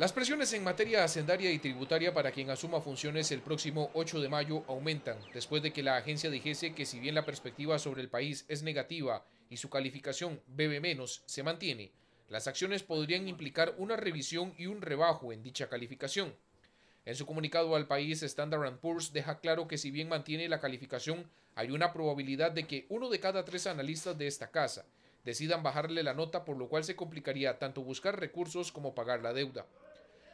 Las presiones en materia hacendaria y tributaria para quien asuma funciones el próximo 8 de mayo aumentan, después de que la agencia dijese que si bien la perspectiva sobre el país es negativa y su calificación menos, se mantiene, las acciones podrían implicar una revisión y un rebajo en dicha calificación. En su comunicado al país, Standard Poor's deja claro que si bien mantiene la calificación, hay una probabilidad de que uno de cada tres analistas de esta casa decidan bajarle la nota, por lo cual se complicaría tanto buscar recursos como pagar la deuda.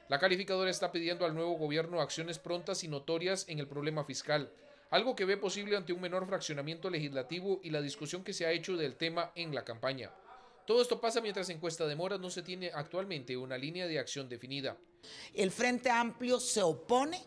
La calificadora está pidiendo al nuevo gobierno acciones prontas y notorias en el problema fiscal, algo que ve posible ante un menor fraccionamiento legislativo y la discusión que se ha hecho del tema en la campaña. Todo esto pasa mientras en Cuesta de Mora no se tiene actualmente una línea de acción definida. El Frente Amplio se opone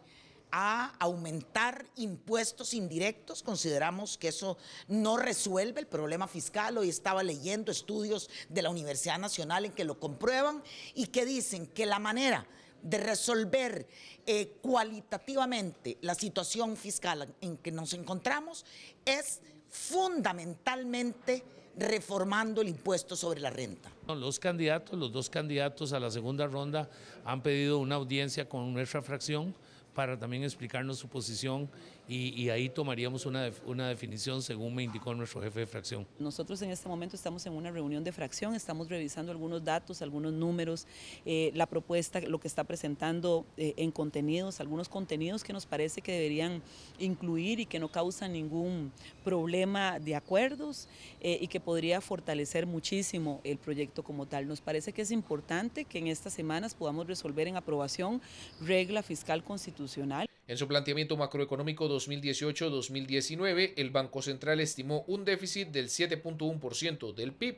a aumentar impuestos indirectos. Consideramos que eso no resuelve el problema fiscal. Hoy estaba leyendo estudios de la Universidad Nacional en que lo comprueban y que dicen que la manera de resolver eh, cualitativamente la situación fiscal en que nos encontramos es fundamentalmente reformando el impuesto sobre la renta. Los candidatos, los dos candidatos a la segunda ronda han pedido una audiencia con nuestra fracción para también explicarnos su posición y, ahí tomaríamos una, una, definición según me indicó nuestro jefe de fracción. Nosotros en este momento estamos en una reunión de fracción, estamos revisando algunos datos, algunos números, eh, la propuesta, lo que está presentando eh, en contenidos, algunos contenidos que nos parece que deberían incluir y que no causan ningún problema de acuerdos eh, y que podría fortalecer muchísimo el proyecto como tal. Nos parece que es importante que en estas semanas podamos resolver en aprobación regla fiscal constitucional en su planteamiento macroeconómico 2018-2019, el Banco Central estimó un déficit del 7.1% del PIB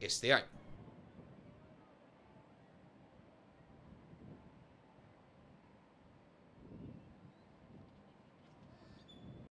este año.